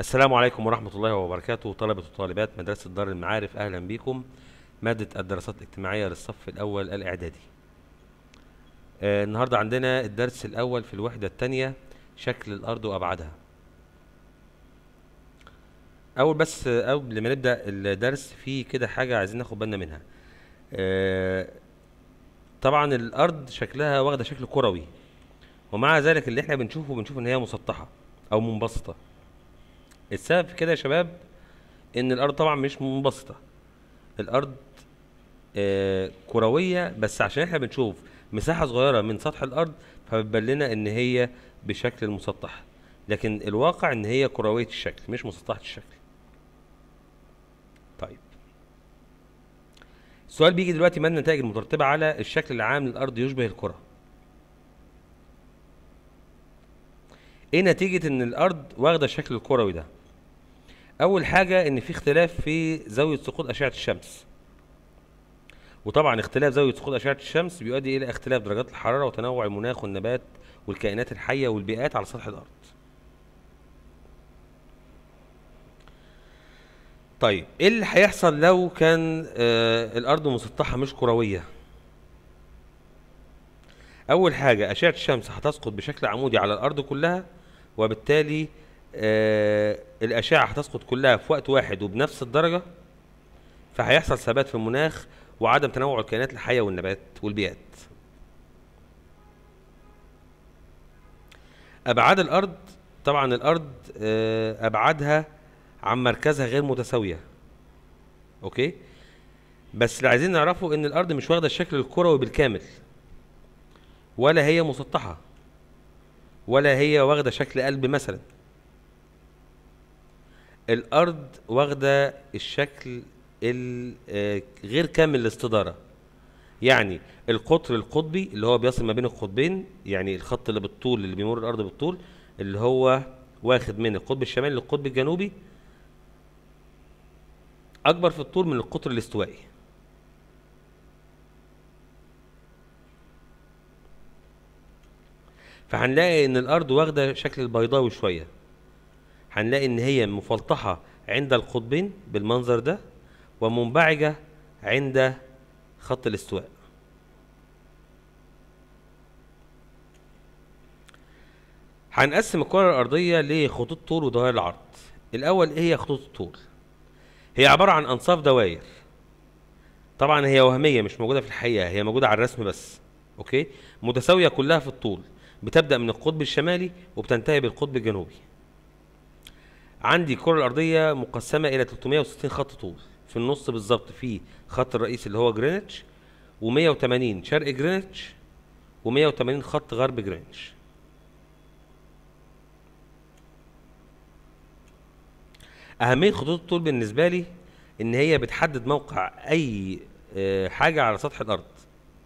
السلام عليكم ورحمة الله وبركاته طلبة وطالبات مدرسة دار المعارف أهلا بكم مادة الدراسات الاجتماعية للصف الأول الإعدادي آه النهاردة عندنا الدرس الأول في الوحدة الثانية شكل الأرض وأبعادها أول بس قبل ما نبدأ الدرس في كده حاجة عايزين ناخد بالنا منها آه طبعا الأرض شكلها واخدة شكل كروي ومع ذلك اللي احنا بنشوفه بنشوف إن هي مسطحة أو منبسطة السبب في كده يا شباب ان الارض طبعا مش منبسطه الارض آه كرويه بس عشان احنا بنشوف مساحه صغيره من سطح الارض فبتبان لنا ان هي بشكل المسطح لكن الواقع ان هي كرويه الشكل مش مسطحه الشكل طيب السؤال بيجي دلوقتي ما النتائج المترتبه على الشكل العام للارض يشبه الكره ايه نتيجه ان الارض واخده الشكل الكروي ده اول حاجه ان في اختلاف في زاويه سقوط اشعه الشمس وطبعا اختلاف زاويه سقوط اشعه الشمس بيؤدي الى اختلاف درجات الحراره وتنوع المناخ والنبات والكائنات الحيه والبيئات على سطح الارض طيب ايه اللي هيحصل لو كان آه الارض مسطحه مش كرويه اول حاجه اشعه الشمس هتسقط بشكل عمودي على الارض كلها وبالتالي آه الاشعه هتسقط كلها في وقت واحد وبنفس الدرجه فهيحصل ثبات في المناخ وعدم تنوع الكائنات الحيه والنبات والبيئات ابعاد الارض طبعا الارض آه ابعادها عن مركزها غير متساويه اوكي بس اللي عايزين نعرفه ان الارض مش واخده الشكل الكروي بالكامل ولا هي مسطحه ولا هي واخده شكل قلب مثلا الارض واخده الشكل آه، غير كامل الاستداره يعني القطر القطبي اللي هو بيصل ما بين القطبين يعني الخط اللي بالطول اللي بيمر الارض بالطول اللي هو واخد من القطب الشمالي للقطب الجنوبي اكبر في الطول من القطر الاستوائي فهنلاقي ان الارض واخده شكل البيضاوي شويه هنلاقي ان هي مفلطحه عند القطبين بالمنظر ده ومنبعجه عند خط الاستواء هنقسم الكرة الأرضية لخطوط طول ودوائر العرض الأول إيه هي خطوط الطول هي عبارة عن أنصاف دواير طبعا هي وهمية مش موجودة في الحقيقة هي موجودة على الرسم بس أوكي متساوية كلها في الطول بتبدأ من القطب الشمالي وبتنتهي بالقطب الجنوبي عندي الكره الارضيه مقسمه الى 360 خط طول في النص بالظبط في خط الرئيسي اللي هو جرينتش و180 شرق جرينتش و180 خط غرب جرينتش اهميه خطوط الطول بالنسبه لي ان هي بتحدد موقع اي آه، حاجه على سطح الارض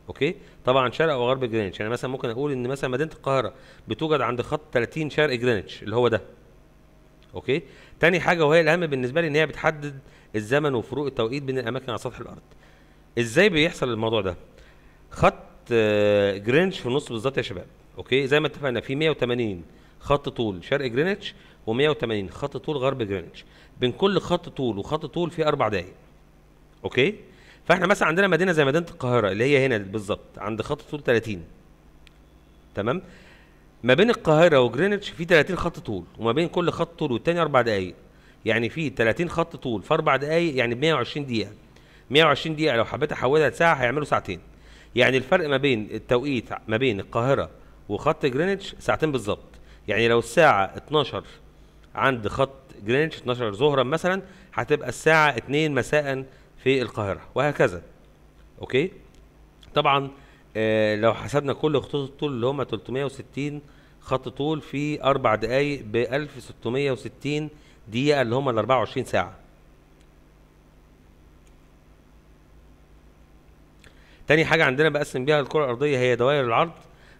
اوكي طبعا شرق وغرب جرينتش يعني مثلا ممكن اقول ان مثلا مدينه القاهره بتوجد عند خط 30 شرق جرينتش اللي هو ده اوكي تاني حاجه وهي الاهم بالنسبه لي ان هي بتحدد الزمن وفروق التوقيت بين الاماكن على سطح الارض ازاي بيحصل الموضوع ده خط جرينتش آه، في النص بالظبط يا شباب اوكي زي ما اتفقنا في 180 خط طول شرق جرينتش و180 خط طول غرب جرينتش بين كل خط طول وخط طول في اربع دقائق اوكي فاحنا مثلا عندنا مدينه زي مدينه القاهره اللي هي هنا بالظبط عند خط طول 30 تمام ما بين القاهره وجرينتش في 30 خط طول وما بين كل خط طول والتاني اربع دقائق يعني في 30 خط طول في اربع دقائق يعني 120 دقيقه 120 دقيقه لو حبيت احولها لساعه هيعملوا ساعتين يعني الفرق ما بين التوقيت ما بين القاهره وخط جرينتش ساعتين بالظبط يعني لو الساعه 12 عند خط جرينتش 12 ظهرا مثلا هتبقى الساعه 2 مساء في القاهره وهكذا اوكي طبعا آه لو حسبنا كل خطوط الطول اللي هم 360 خط طول في اربع دقائق ب 1660 دقيقه اللي هم ال 24 ساعه تاني حاجه عندنا بقسم بيها الكره الارضيه هي دوائر العرض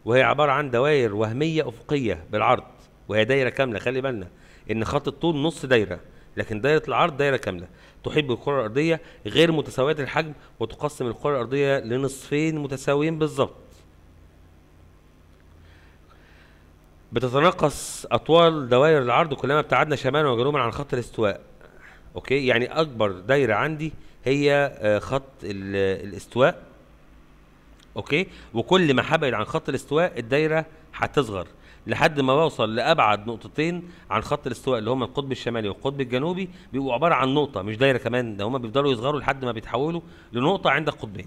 وهي عباره عن دوائر وهميه افقيه بالعرض وهي دايره كامله خلي بالنا ان خط الطول نص دايره لكن دايره العرض دايره كامله تحيط بالكره الارضيه غير متساويه الحجم وتقسم الكره الارضيه لنصفين متساويين بالظبط بتتناقص اطوال دوائر العرض كلما ابتعدنا شمالا وجنوبا عن خط الاستواء اوكي يعني اكبر دايره عندي هي آه، خط الاستواء اوكي وكل ما هبعد عن خط الاستواء الدايره هتصغر لحد ما بوصل لابعد نقطتين عن خط الاستواء اللي هم القطب الشمالي والقطب الجنوبي بيبقوا عباره عن نقطه مش دايره كمان ده هم بيفضلوا يصغروا لحد ما بيتحولوا لنقطه عند القطبين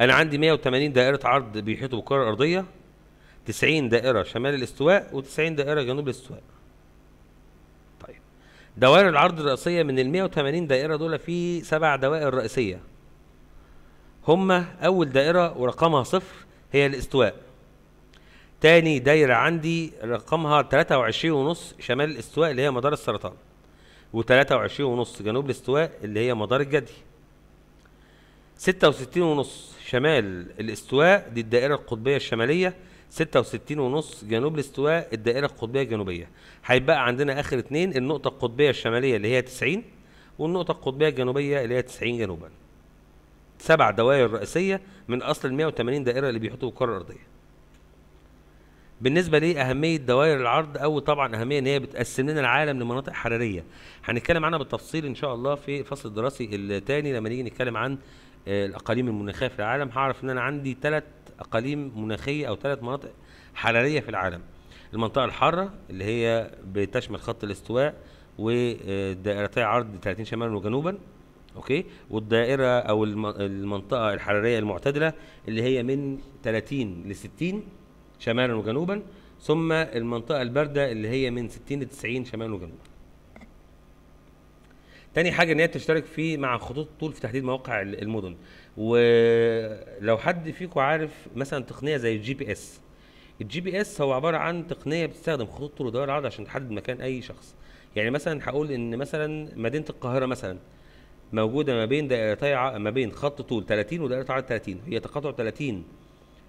انا عندي 180 دائره عرض بيحيطوا بالكره الارضيه 90 دائره شمال الاستواء و90 دائره جنوب الاستواء طيب دوائر العرض الرئيسيه من ال 180 دائره دول في سبع دوائر رئيسيه هما اول دائره ورقمها صفر هي الاستواء تاني دايره عندي رقمها 23 ونص شمال الاستواء اللي هي مدار السرطان و23 ونص جنوب الاستواء اللي هي مدار الجدي 66 ونص شمال الاستواء دي الدائره القطبيه الشماليه 66 ونص جنوب الاستواء الدائره القطبيه الجنوبيه هيبقى عندنا اخر اتنين النقطه القطبيه الشماليه اللي هي 90 والنقطه القطبيه الجنوبيه اللي هي 90 جنوبا سبع دوائر رئيسيه من اصل ال 180 دائره اللي بيحطوا الكره الارضيه بالنسبه لاهميه دوائر العرض او طبعا اهميه ان هي بتقسم لنا العالم لمناطق حراريه هنتكلم عنها بالتفصيل ان شاء الله في الفصل الدراسي الثاني لما نيجي نتكلم عن آه، الاقاليم المناخيه في العالم هعرف ان انا عندي ثلاث اقاليم مناخيه او ثلاث مناطق حراريه في العالم المنطقه الحاره اللي هي بتشمل خط الاستواء ودائرتي عرض 30 شمالا وجنوبا اوكي والدائره او المنطقه الحراريه المعتدله اللي هي من 30 ل 60 شمالا وجنوبا ثم المنطقة الباردة اللي هي من 60 ل 90 شمالا وجنوبا تاني حاجه ان هي بتشترك في مع خطوط الطول في تحديد مواقع المدن ولو حد فيكم عارف مثلا تقنيه زي الجي بي اس الجي بي اس هو عباره عن تقنيه بتستخدم خطوط طول ودوائر العرض عشان تحدد مكان اي شخص يعني مثلا هقول ان مثلا مدينه القاهره مثلا موجوده ما بين دائرتي ما بين خط طول 30 ودائره عرض 30 هي تقاطع 30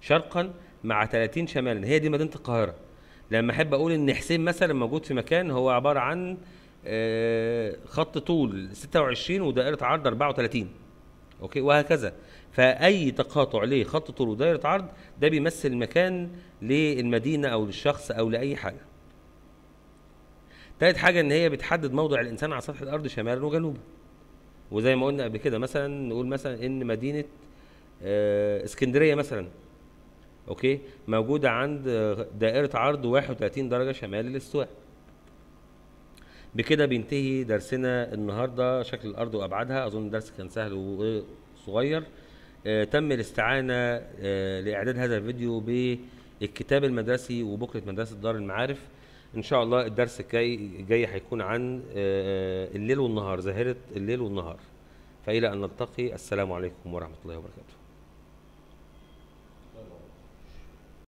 شرقا مع 30 شمالا هي دي مدينه القاهره لما احب اقول ان حسين مثلا موجود في مكان هو عباره عن آه، خط طول 26 ودائره عرض 34 اوكي وهكذا فاي تقاطع ليه خط طول ودائره عرض ده بيمثل مكان للمدينه او للشخص او لاي حاجه تالت حاجه ان هي بتحدد موضع الانسان على سطح الارض شمالا وجنوبا وزي ما قلنا قبل كده مثلا نقول مثلا ان مدينه آه، اسكندريه مثلا اوكي موجوده عند دائره عرض 31 درجه شمال الاستواء بكده بينتهي درسنا النهارده شكل الارض وابعادها اظن الدرس كان سهل وصغير آه تم الاستعانه آه لاعداد هذا الفيديو بالكتاب المدرسي وبكره مدرسه دار المعارف ان شاء الله الدرس الجاي جاي هيكون عن آه الليل والنهار ظاهره الليل والنهار فإلى أن نلتقي السلام عليكم ورحمة الله وبركاته